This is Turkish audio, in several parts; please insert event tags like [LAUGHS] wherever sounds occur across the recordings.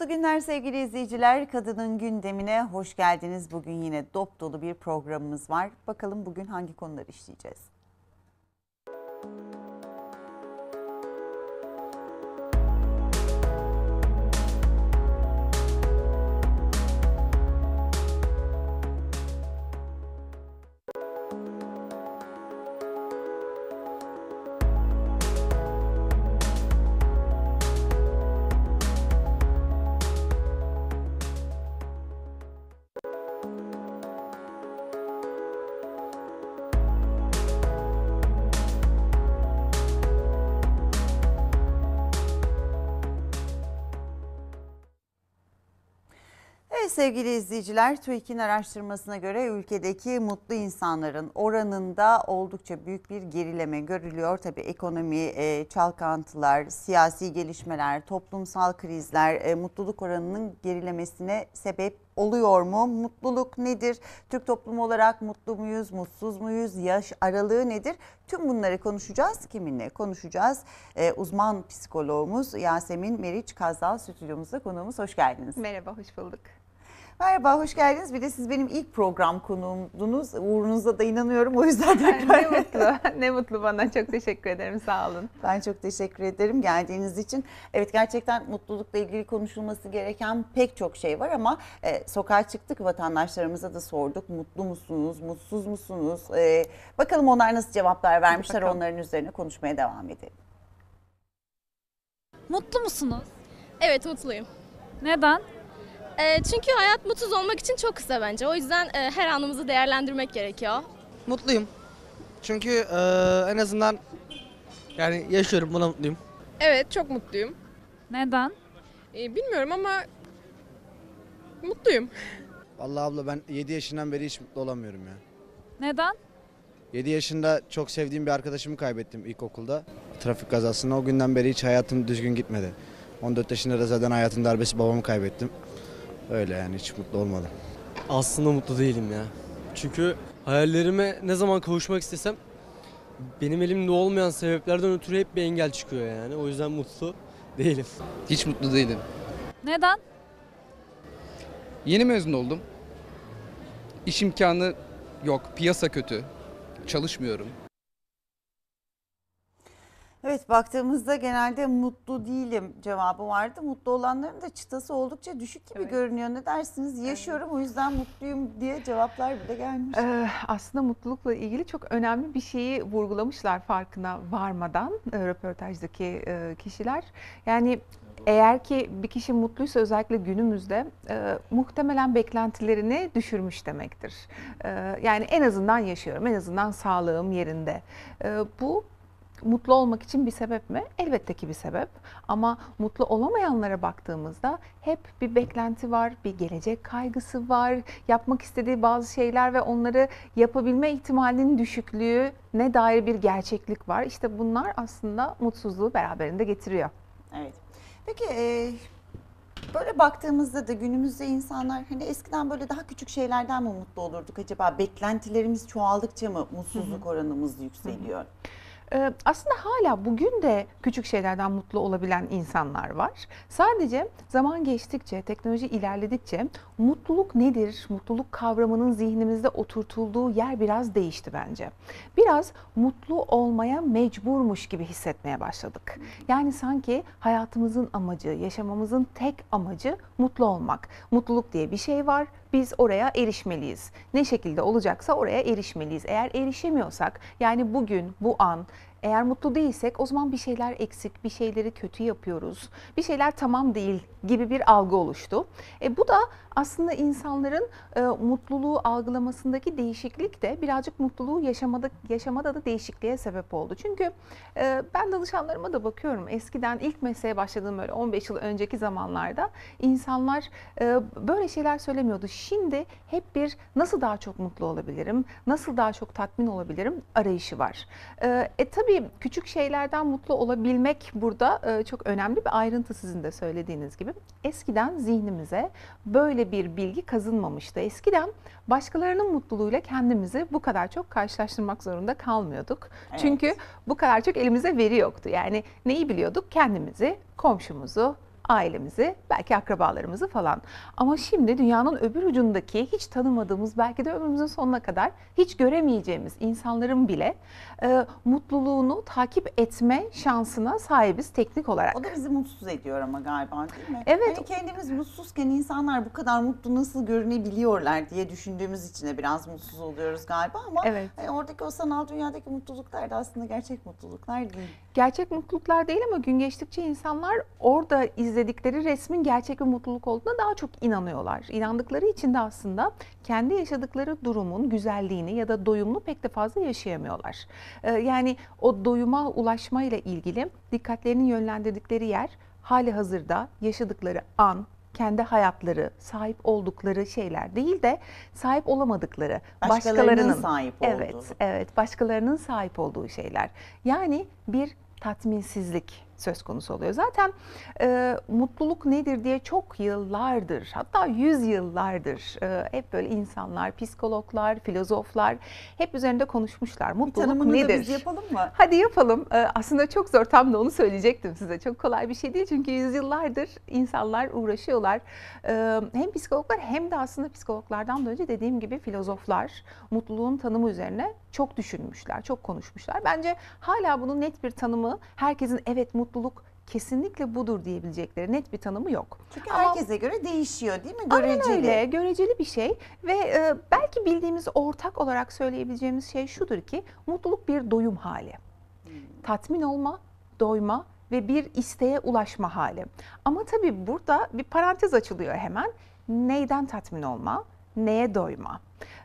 Mutlu günler sevgili izleyiciler. Kadının gündemine hoş geldiniz. Bugün yine dop dolu bir programımız var. Bakalım bugün hangi konuları işleyeceğiz? sevgili izleyiciler, TÜİK'in araştırmasına göre ülkedeki mutlu insanların oranında oldukça büyük bir gerileme görülüyor. Tabii ekonomi, e, çalkantılar, siyasi gelişmeler, toplumsal krizler e, mutluluk oranının gerilemesine sebep oluyor mu? Mutluluk nedir? Türk toplumu olarak mutlu muyuz, mutsuz muyuz? Yaş aralığı nedir? Tüm bunları konuşacağız. Kiminle konuşacağız? Ee, uzman psikologumuz Yasemin Meriç Kazdal stüdyomuzda konuğumuz. Hoş geldiniz. Merhaba, hoş bulduk. Merhaba, hoş geldiniz. Bir de siz benim ilk program konuğumdunuz. Uğrunuza da inanıyorum. O yüzden [LAUGHS] tekrar... ne mutlu, ne mutlu bana. Çok teşekkür ederim, sağ olun. Ben çok teşekkür ederim geldiğiniz için. Evet, gerçekten mutlulukla ilgili konuşulması gereken pek çok şey var ama e, sokağa çıktık, vatandaşlarımıza da sorduk. Mutlu musunuz, mutsuz musunuz? E, bakalım onlar nasıl cevaplar vermişler, onların üzerine konuşmaya devam edelim. Mutlu musunuz? Evet, mutluyum. Neden? E, çünkü hayat mutsuz olmak için çok kısa bence. O yüzden e, her anımızı değerlendirmek gerekiyor. Mutluyum. Çünkü e, en azından yani yaşıyorum buna mutluyum. Evet çok mutluyum. Neden? E, bilmiyorum ama mutluyum. Vallahi abla ben 7 yaşından beri hiç mutlu olamıyorum ya. Neden? 7 yaşında çok sevdiğim bir arkadaşımı kaybettim ilkokulda. Trafik kazasında o günden beri hiç hayatım düzgün gitmedi. 14 yaşında da zaten hayatın darbesi babamı kaybettim. Öyle yani hiç mutlu olmadım. Aslında mutlu değilim ya. Çünkü hayallerime ne zaman kavuşmak istesem benim elimde olmayan sebeplerden ötürü hep bir engel çıkıyor yani. O yüzden mutlu değilim. Hiç mutlu değilim. Neden? Yeni mezun oldum. İş imkanı yok, piyasa kötü. Çalışmıyorum. Evet baktığımızda genelde mutlu değilim cevabı vardı. Mutlu olanların da çıtası oldukça düşük gibi evet. görünüyor. Ne dersiniz? Yaşıyorum evet. o yüzden mutluyum diye cevaplar bile gelmiş. Ee, aslında mutlulukla ilgili çok önemli bir şeyi vurgulamışlar farkına varmadan e, röportajdaki e, kişiler. Yani eğer ki bir kişi mutluysa özellikle günümüzde e, muhtemelen beklentilerini düşürmüş demektir. E, yani en azından yaşıyorum, en azından sağlığım yerinde. E, bu mutlu olmak için bir sebep mi? Elbette ki bir sebep. Ama mutlu olamayanlara baktığımızda hep bir beklenti var, bir gelecek kaygısı var, yapmak istediği bazı şeyler ve onları yapabilme ihtimalinin düşüklüğü ne dair bir gerçeklik var. İşte bunlar aslında mutsuzluğu beraberinde getiriyor. Evet. Peki e, böyle baktığımızda da günümüzde insanlar hani eskiden böyle daha küçük şeylerden mi mutlu olurduk acaba? Beklentilerimiz çoğaldıkça mı mutsuzluk oranımız yükseliyor? Hı-hı. Ee, aslında hala bugün de küçük şeylerden mutlu olabilen insanlar var. Sadece zaman geçtikçe, teknoloji ilerledikçe mutluluk nedir, mutluluk kavramının zihnimizde oturtulduğu yer biraz değişti bence. Biraz mutlu olmaya mecburmuş gibi hissetmeye başladık. Yani sanki hayatımızın amacı, yaşamamızın tek amacı mutlu olmak. Mutluluk diye bir şey var biz oraya erişmeliyiz. Ne şekilde olacaksa oraya erişmeliyiz. Eğer erişemiyorsak yani bugün bu an eğer mutlu değilsek o zaman bir şeyler eksik, bir şeyleri kötü yapıyoruz, bir şeyler tamam değil gibi bir algı oluştu. E, bu da aslında insanların e, mutluluğu algılamasındaki değişiklik de birazcık mutluluğu yaşamada, yaşamada da değişikliğe sebep oldu. Çünkü e, ben danışanlarıma da bakıyorum. Eskiden ilk mesleğe başladığım böyle 15 yıl önceki zamanlarda insanlar e, böyle şeyler söylemiyordu. Şimdi hep bir nasıl daha çok mutlu olabilirim, nasıl daha çok tatmin olabilirim arayışı var. E, e tabii tabii küçük şeylerden mutlu olabilmek burada e, çok önemli bir ayrıntı sizin de söylediğiniz gibi. Eskiden zihnimize böyle bir bilgi kazınmamıştı. Eskiden başkalarının mutluluğuyla kendimizi bu kadar çok karşılaştırmak zorunda kalmıyorduk. Evet. Çünkü bu kadar çok elimize veri yoktu. Yani neyi biliyorduk? Kendimizi, komşumuzu, ailemizi, belki akrabalarımızı falan. Ama şimdi dünyanın öbür ucundaki hiç tanımadığımız, belki de ömrümüzün sonuna kadar hiç göremeyeceğimiz insanların bile e, mutluluğunu takip etme şansına sahibiz teknik olarak. O da bizi mutsuz ediyor ama galiba değil mi? Evet. Yani kendimiz mutsuzken insanlar bu kadar mutlu nasıl görünebiliyorlar diye düşündüğümüz için de biraz mutsuz oluyoruz galiba ama evet. hani oradaki o sanal dünyadaki mutluluklar da aslında gerçek mutluluklar değil gerçek mutluluklar değil ama gün geçtikçe insanlar orada izledikleri resmin gerçek bir mutluluk olduğuna daha çok inanıyorlar. İnandıkları için de aslında kendi yaşadıkları durumun güzelliğini ya da doyumlu pek de fazla yaşayamıyorlar. Ee, yani o doyuma ulaşmayla ilgili dikkatlerini yönlendirdikleri yer hali hazırda yaşadıkları an, kendi hayatları, sahip oldukları şeyler değil de sahip olamadıkları başkalarının, başkalarının sahip olduğu. Evet, evet, başkalarının sahip olduğu şeyler. Yani bir tatminsizlik söz konusu oluyor. Zaten e, mutluluk nedir diye çok yıllardır hatta yüz yıllardır e, hep böyle insanlar, psikologlar, filozoflar hep üzerinde konuşmuşlar. Mutluluk bir nedir? Da biz yapalım mı? Hadi yapalım. E, aslında çok zor tam da onu söyleyecektim size. Çok kolay bir şey değil çünkü yüzyıllardır insanlar uğraşıyorlar. E, hem psikologlar hem de aslında psikologlardan da önce dediğim gibi filozoflar mutluluğun tanımı üzerine çok düşünmüşler, çok konuşmuşlar. Bence hala bunun net bir tanımı herkesin evet mutlu mutluluk kesinlikle budur diyebilecekleri net bir tanımı yok. Çünkü Ama, herkese göre değişiyor değil mi? Göreceli. Aynen öyle göreceli bir şey ve e, belki bildiğimiz ortak olarak söyleyebileceğimiz şey şudur ki mutluluk bir doyum hali. Hmm. Tatmin olma, doyma ve bir isteğe ulaşma hali. Ama tabii burada bir parantez açılıyor hemen. Neyden tatmin olma, neye doyma?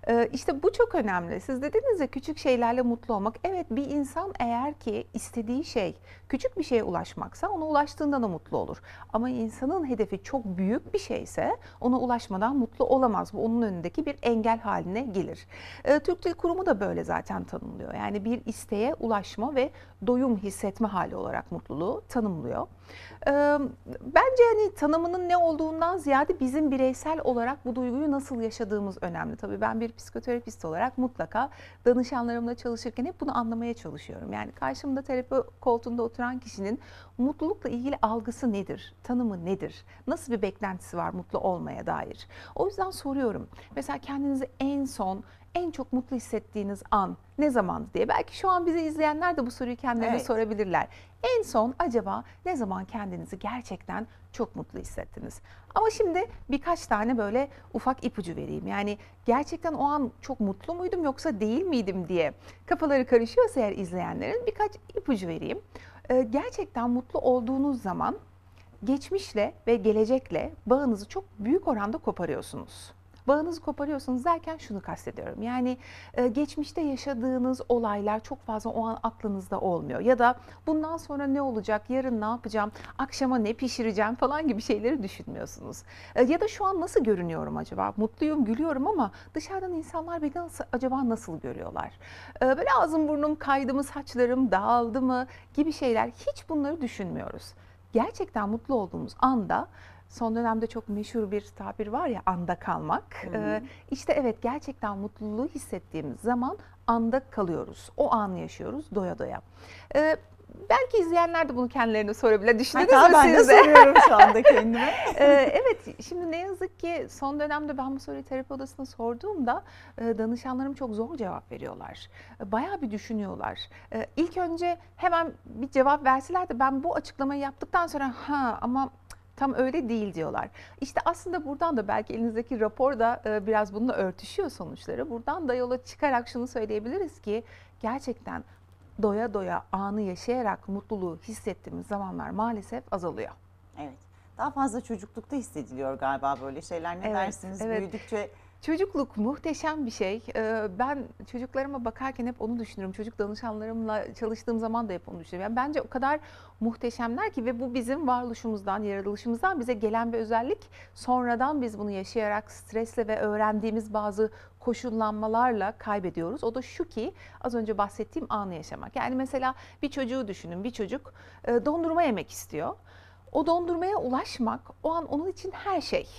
Ee, işte bu çok önemli. Siz dediniz ya küçük şeylerle mutlu olmak. Evet bir insan eğer ki istediği şey küçük bir şeye ulaşmaksa ona ulaştığında da mutlu olur. Ama insanın hedefi çok büyük bir şeyse ona ulaşmadan mutlu olamaz. Bu onun önündeki bir engel haline gelir. Ee, Türk Dil Kurumu da böyle zaten tanımlıyor. Yani bir isteğe ulaşma ve doyum hissetme hali olarak mutluluğu tanımlıyor. Ee, bence hani tanımının ne olduğundan ziyade bizim bireysel olarak bu duyguyu nasıl yaşadığımız önemli. Tabii ben ben bir psikoterapist olarak mutlaka danışanlarımla çalışırken hep bunu anlamaya çalışıyorum. Yani karşımda terapi koltuğunda oturan kişinin mutlulukla ilgili algısı nedir? Tanımı nedir? Nasıl bir beklentisi var mutlu olmaya dair? O yüzden soruyorum. Mesela kendinizi en son en çok mutlu hissettiğiniz an ne zamandı diye. Belki şu an bizi izleyenler de bu soruyu kendilerine evet. sorabilirler. En son acaba ne zaman kendinizi gerçekten çok mutlu hissettiniz? Ama şimdi birkaç tane böyle ufak ipucu vereyim. Yani gerçekten o an çok mutlu muydum yoksa değil miydim diye kafaları karışıyorsa eğer izleyenlerin birkaç ipucu vereyim. Ee, gerçekten mutlu olduğunuz zaman geçmişle ve gelecekle bağınızı çok büyük oranda koparıyorsunuz. Bağınızı koparıyorsunuz derken şunu kastediyorum. Yani e, geçmişte yaşadığınız olaylar çok fazla o an aklınızda olmuyor. Ya da bundan sonra ne olacak, yarın ne yapacağım, akşama ne pişireceğim falan gibi şeyleri düşünmüyorsunuz. E, ya da şu an nasıl görünüyorum acaba? Mutluyum, gülüyorum ama dışarıdan insanlar beni nasıl, acaba nasıl görüyorlar? E, böyle ağzım burnum kaydı mı, saçlarım dağıldı mı gibi şeyler. Hiç bunları düşünmüyoruz gerçekten mutlu olduğumuz anda son dönemde çok meşhur bir tabir var ya anda kalmak. Hı ee, -hı. Ee, işte evet gerçekten mutluluğu hissettiğimiz zaman anda kalıyoruz. O anı yaşıyoruz doya doya. Ee, belki izleyenler de bunu kendilerine sorabilir. Düşündünüz mü ben siz de? soruyorum şu anda [LAUGHS] kendime. ee, evet şimdi ne yazık ki son dönemde ben bu soruyu terapi odasına sorduğumda e, danışanlarım çok zor cevap veriyorlar. E, bayağı bir düşünüyorlar. E, ilk önce hemen bir cevap verseler de ben bu açıklamayı yaptıktan sonra ha ama tam öyle değil diyorlar. İşte aslında buradan da belki elinizdeki rapor da e, biraz bununla örtüşüyor sonuçları. Buradan da yola çıkarak şunu söyleyebiliriz ki gerçekten doya doya anı yaşayarak mutluluğu hissettiğimiz zamanlar maalesef azalıyor. Evet. Daha fazla çocuklukta hissediliyor galiba böyle şeyler. Ne evet, dersiniz? Evet. Büyüdükçe Çocukluk muhteşem bir şey. Ee, ben çocuklarıma bakarken hep onu düşünürüm. Çocuk danışanlarımla çalıştığım zaman da hep onu düşünüyorum. Yani bence o kadar muhteşemler ki ve bu bizim varoluşumuzdan, yaratılışımızdan bize gelen bir özellik. Sonradan biz bunu yaşayarak stresle ve öğrendiğimiz bazı koşullanmalarla kaybediyoruz. O da şu ki az önce bahsettiğim anı yaşamak. Yani mesela bir çocuğu düşünün. Bir çocuk e, dondurma yemek istiyor. O dondurmaya ulaşmak o an onun için her şey.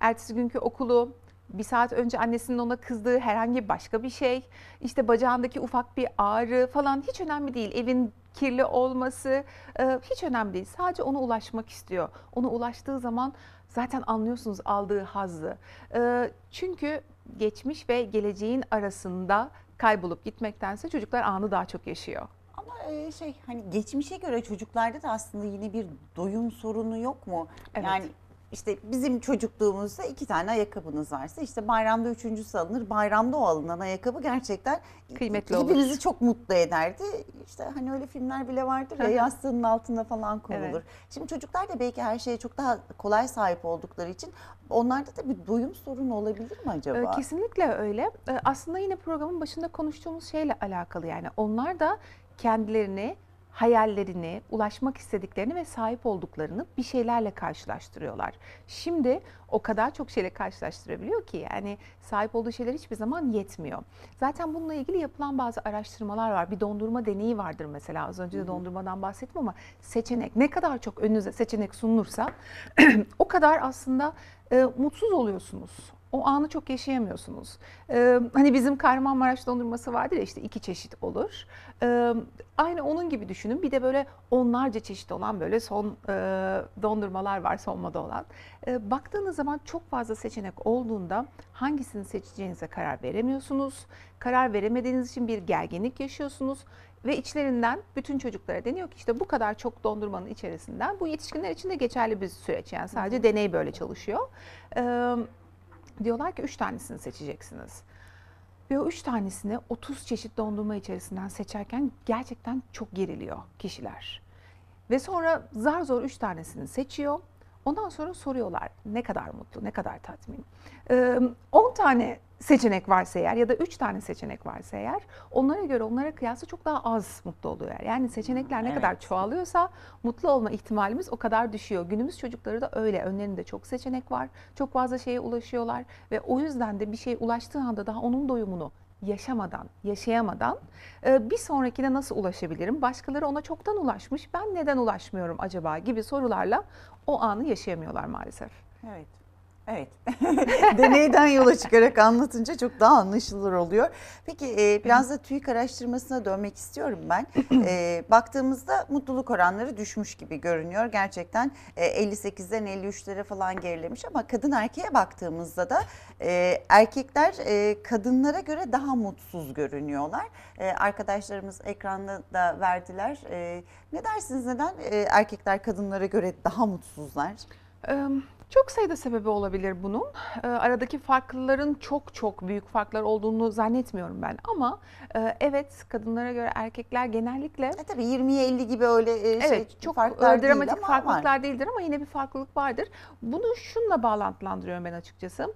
Ertesi günkü okulu, bir saat önce annesinin ona kızdığı herhangi başka bir şey, işte bacağındaki ufak bir ağrı falan hiç önemli değil. Evin kirli olması e, hiç önemli değil. Sadece ona ulaşmak istiyor. Ona ulaştığı zaman zaten anlıyorsunuz aldığı hazzı. E, çünkü geçmiş ve geleceğin arasında kaybolup gitmektense çocuklar anı daha çok yaşıyor. Ama e, şey hani geçmişe göre çocuklarda da aslında yine bir doyum sorunu yok mu? Evet. Yani işte bizim çocukluğumuzda iki tane ayakkabınız varsa işte bayramda üçüncüsü alınır. Bayramda o alınan ayakkabı gerçekten kıymetli olur. çok mutlu ederdi. İşte hani öyle filmler bile vardır ya yastığının altında falan konulur. Evet. Şimdi çocuklar da belki her şeye çok daha kolay sahip oldukları için onlarda da bir doyum sorunu olabilir mi acaba? Ee, kesinlikle öyle. Ee, aslında yine programın başında konuştuğumuz şeyle alakalı yani onlar da kendilerini hayallerini, ulaşmak istediklerini ve sahip olduklarını bir şeylerle karşılaştırıyorlar. Şimdi o kadar çok şeyle karşılaştırabiliyor ki yani sahip olduğu şeyler hiçbir zaman yetmiyor. Zaten bununla ilgili yapılan bazı araştırmalar var. Bir dondurma deneyi vardır mesela. Az önce de dondurmadan bahsettim ama seçenek ne kadar çok önünüze seçenek sunulursa [CLEARS THROAT] o kadar aslında e, mutsuz oluyorsunuz o anı çok yaşayamıyorsunuz. Ee, hani bizim Kahramanmaraş dondurması vardır ya işte iki çeşit olur. Ee, aynı onun gibi düşünün. Bir de böyle onlarca çeşit olan böyle son e, dondurmalar var son moda olan. Ee, baktığınız zaman çok fazla seçenek olduğunda hangisini seçeceğinize karar veremiyorsunuz. Karar veremediğiniz için bir gerginlik yaşıyorsunuz. Ve içlerinden bütün çocuklara deniyor ki işte bu kadar çok dondurmanın içerisinden bu yetişkinler için de geçerli bir süreç. Yani sadece deney böyle çalışıyor. Ee, Diyorlar ki üç tanesini seçeceksiniz. Ve o üç tanesini 30 çeşit dondurma içerisinden seçerken gerçekten çok geriliyor kişiler. Ve sonra zar zor üç tanesini seçiyor. Ondan sonra soruyorlar ne kadar mutlu, ne kadar tatmin. 10 ee, tane seçenek varsa eğer ya da üç tane seçenek varsa eğer onlara göre onlara kıyasla çok daha az mutlu oluyor. Yani seçenekler ne evet. kadar çoğalıyorsa mutlu olma ihtimalimiz o kadar düşüyor. Günümüz çocukları da öyle. Önlerinde çok seçenek var. Çok fazla şeye ulaşıyorlar ve o yüzden de bir şey ulaştığı anda daha onun doyumunu yaşamadan, yaşayamadan e, bir sonrakine nasıl ulaşabilirim? Başkaları ona çoktan ulaşmış, ben neden ulaşmıyorum acaba gibi sorularla o anı yaşayamıyorlar maalesef. Evet. Evet. [LAUGHS] Deneyden yola çıkarak anlatınca çok daha anlaşılır oluyor. Peki e, biraz da TÜİK araştırmasına dönmek istiyorum ben. [CLEARS THROAT] E, baktığımızda mutluluk oranları düşmüş gibi görünüyor. Gerçekten e, 58'den 53'lere falan gerilemiş ama kadın erkeğe baktığımızda da e, erkekler e, kadınlara göre daha mutsuz görünüyorlar. E, arkadaşlarımız ekranda da verdiler. E, ne dersiniz neden e, erkekler kadınlara göre daha mutsuzlar? Çok sayıda sebebi olabilir bunun. Ee, aradaki farklıların çok çok büyük farklar olduğunu zannetmiyorum ben. Ama e, evet kadınlara göre erkekler genellikle... E tabii 20'ye 50 gibi öyle e, şey evet, çok farklar e, dramatik ama farklılıklar var. değildir ama yine bir farklılık vardır. Bunu şunla bağlantılandırıyorum ben açıkçası.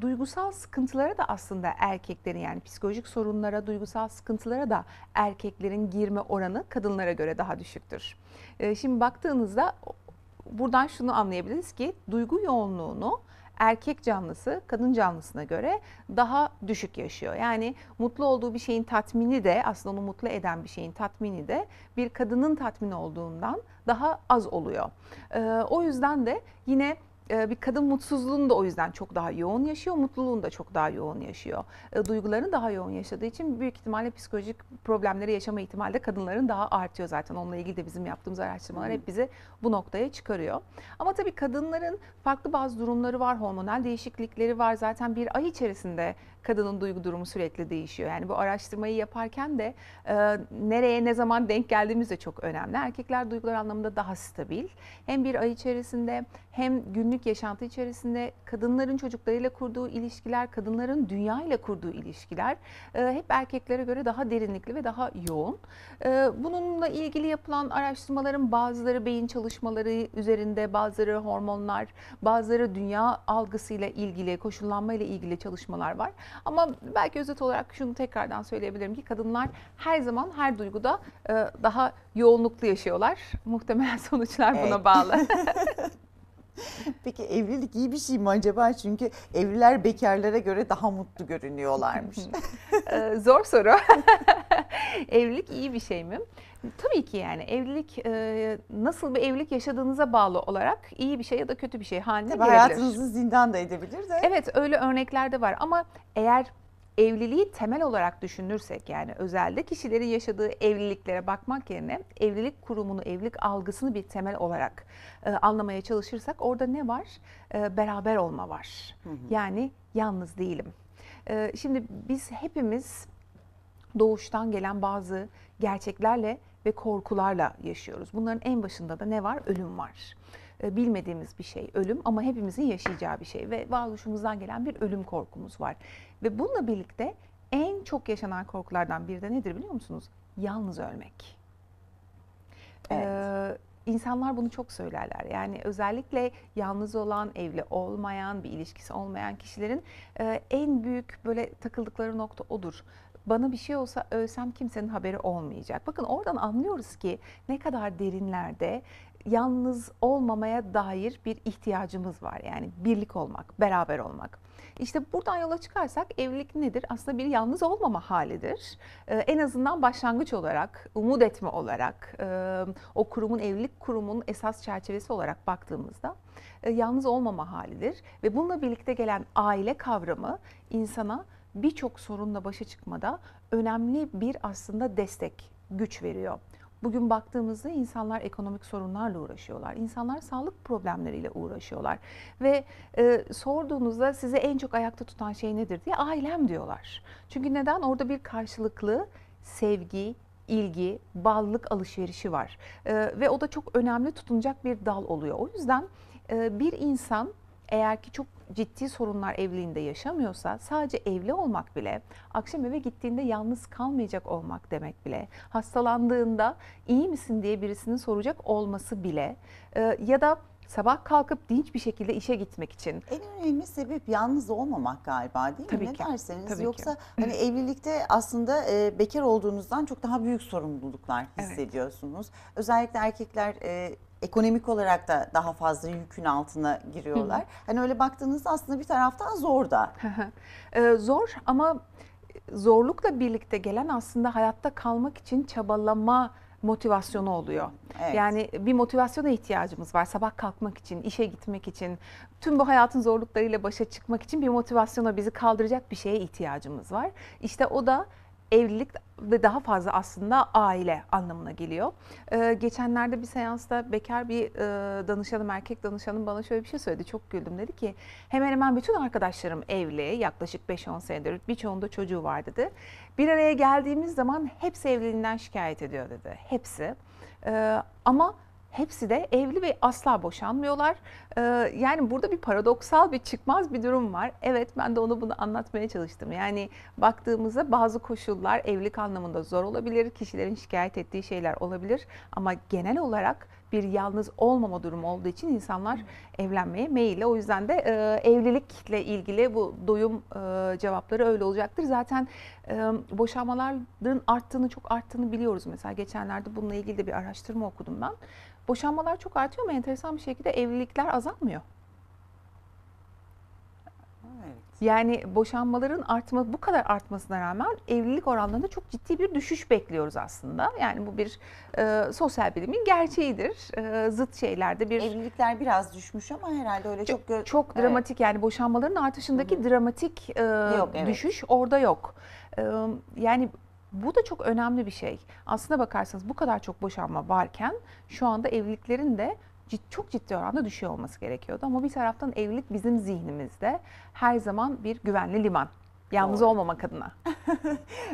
duygusal sıkıntılara da aslında erkeklerin yani psikolojik sorunlara, duygusal sıkıntılara da erkeklerin girme oranı kadınlara göre daha düşüktür. şimdi baktığınızda buradan şunu anlayabiliriz ki duygu yoğunluğunu erkek canlısı kadın canlısına göre daha düşük yaşıyor. Yani mutlu olduğu bir şeyin tatmini de aslında onu mutlu eden bir şeyin tatmini de bir kadının tatmini olduğundan daha az oluyor. Ee, o yüzden de yine ee, bir kadın mutsuzluğunu da o yüzden çok daha yoğun yaşıyor, mutluluğunu da çok daha yoğun yaşıyor. Ee, duygularını daha yoğun yaşadığı için büyük ihtimalle psikolojik problemleri yaşama ihtimali de kadınların daha artıyor zaten. Onunla ilgili de bizim yaptığımız araştırmalar hep bizi bu noktaya çıkarıyor. Ama tabii kadınların farklı bazı durumları var, hormonal değişiklikleri var. Zaten bir ay içerisinde kadının duygu durumu sürekli değişiyor. Yani bu araştırmayı yaparken de e, nereye ne zaman denk geldiğimiz de çok önemli. Erkekler duygular anlamında daha stabil. Hem bir ay içerisinde hem günlük ekonomik yaşantı içerisinde kadınların çocuklarıyla kurduğu ilişkiler, kadınların dünya ile kurduğu ilişkiler e, hep erkeklere göre daha derinlikli ve daha yoğun. E, bununla ilgili yapılan araştırmaların bazıları beyin çalışmaları üzerinde, bazıları hormonlar, bazıları dünya algısıyla ilgili, koşullanma ile ilgili çalışmalar var. Ama belki özet olarak şunu tekrardan söyleyebilirim ki kadınlar her zaman her duyguda e, daha yoğunluklu yaşıyorlar. Muhtemelen sonuçlar buna evet. bağlı. [LAUGHS] [LAUGHS] Peki evlilik iyi bir şey mi acaba? Çünkü evliler bekarlara göre daha mutlu görünüyorlarmış. [LAUGHS] Ee, zor soru. [LAUGHS] evlilik iyi bir şey mi? Tabii ki yani evlilik e, nasıl bir evlilik yaşadığınıza bağlı olarak iyi bir şey ya da kötü bir şey haline Tabii gelebilir. Hayatınızı zindan da edebilir de. Evet öyle örnekler de var ama eğer evliliği temel olarak düşünürsek yani özelde kişilerin yaşadığı evliliklere bakmak yerine evlilik kurumunu, evlilik algısını bir temel olarak e, anlamaya çalışırsak orada ne var? E, beraber olma var. Hı hı. Yani yalnız değilim. E, şimdi biz hepimiz doğuştan gelen bazı gerçeklerle ve korkularla yaşıyoruz. Bunların en başında da ne var? Ölüm var. E, bilmediğimiz bir şey ölüm ama hepimizin yaşayacağı bir şey ve varoluşumuzdan gelen bir ölüm korkumuz var. Ve bununla birlikte en çok yaşanan korkulardan biri de nedir biliyor musunuz? Yalnız ölmek. E, evet. Ee, İnsanlar bunu çok söylerler. Yani özellikle yalnız olan, evli olmayan, bir ilişkisi olmayan kişilerin e, en büyük böyle takıldıkları nokta odur. Bana bir şey olsa ölsem kimsenin haberi olmayacak. Bakın oradan anlıyoruz ki ne kadar derinlerde yalnız olmamaya dair bir ihtiyacımız var. Yani birlik olmak, beraber olmak. İşte buradan yola çıkarsak evlilik nedir? Aslında bir yalnız olmama halidir. Ee, en azından başlangıç olarak, umut etme olarak, e, o kurumun, evlilik kurumunun esas çerçevesi olarak baktığımızda e, yalnız olmama halidir. Ve bununla birlikte gelen aile kavramı insana birçok sorunla başa çıkmada önemli bir aslında destek, güç veriyor. Bugün baktığımızda insanlar ekonomik sorunlarla uğraşıyorlar. İnsanlar sağlık problemleriyle uğraşıyorlar. Ve e, sorduğunuzda size en çok ayakta tutan şey nedir diye ailem diyorlar. Çünkü neden? Orada bir karşılıklı sevgi, ilgi, bağlılık alışverişi var. E, ve o da çok önemli tutunacak bir dal oluyor. O yüzden e, bir insan eğer ki çok ciddi sorunlar evliliğinde yaşamıyorsa sadece evli olmak bile akşam eve gittiğinde yalnız kalmayacak olmak demek bile hastalandığında iyi misin diye birisinin soracak olması bile e, ya da sabah kalkıp dinç bir şekilde işe gitmek için. En önemli sebep yalnız olmamak galiba değil mi? Tabii ne derseniz Tabii yoksa ki. hani evlilikte aslında e, bekar olduğunuzdan çok daha büyük sorumluluklar hissediyorsunuz. Evet. Özellikle erkekler e, ekonomik olarak da daha fazla yükün altına giriyorlar. Hı. Hani öyle baktığınızda aslında bir taraftan zor da. Ee, zor ama zorlukla birlikte gelen aslında hayatta kalmak için çabalama motivasyonu oluyor. Evet. Yani bir motivasyona ihtiyacımız var. Sabah kalkmak için, işe gitmek için, tüm bu hayatın zorluklarıyla başa çıkmak için bir motivasyona bizi kaldıracak bir şeye ihtiyacımız var. İşte o da evlilik ve daha fazla aslında aile anlamına geliyor. Ee, geçenlerde bir seansta bekar bir e, danışanım, erkek danışanım bana şöyle bir şey söyledi. Çok güldüm. Dedi ki hemen hemen bütün arkadaşlarım evli. Yaklaşık 5-10 senedir birçoğunda çocuğu var dedi. Bir araya geldiğimiz zaman hepsi evliliğinden şikayet ediyor dedi. Hepsi. Ee, ama hepsi de evli ve asla boşanmıyorlar. Ee, yani burada bir paradoksal bir çıkmaz bir durum var. Evet ben de onu bunu anlatmaya çalıştım. Yani baktığımızda bazı koşullar evlilik anlamında zor olabilir. Kişilerin şikayet ettiği şeyler olabilir. Ama genel olarak bir yalnız olmama durumu olduğu için insanlar evlenmeye meyilli. O yüzden de e, evlilikle ilgili bu doyum e, cevapları öyle olacaktır. Zaten e, boşanmaların arttığını çok arttığını biliyoruz. Mesela geçenlerde bununla ilgili de bir araştırma okudum ben. Boşanmalar çok artıyor ama enteresan bir şekilde evlilikler azalıyor azalmıyor. Evet. Yani boşanmaların artma bu kadar artmasına rağmen evlilik oranlarında çok ciddi bir düşüş bekliyoruz aslında. Yani bu bir e, sosyal bilimin gerçeğidir. E, zıt şeylerde bir evlilikler biraz düşmüş ama herhalde öyle çok çok, çok evet. dramatik yani boşanmaların artışındaki Hı-hı. dramatik e, yok, evet. düşüş orada yok. E, yani bu da çok önemli bir şey. Aslında bakarsanız bu kadar çok boşanma varken şu anda evliliklerin de cid, çok ciddi oranda düşüyor olması gerekiyordu. Ama bir taraftan evlilik bizim zihnimizde her zaman bir güvenli liman. Yalnız Doğru. olmamak adına. [LAUGHS]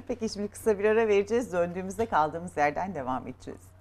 Peki şimdi kısa bir ara vereceğiz. Döndüğümüzde kaldığımız yerden devam edeceğiz.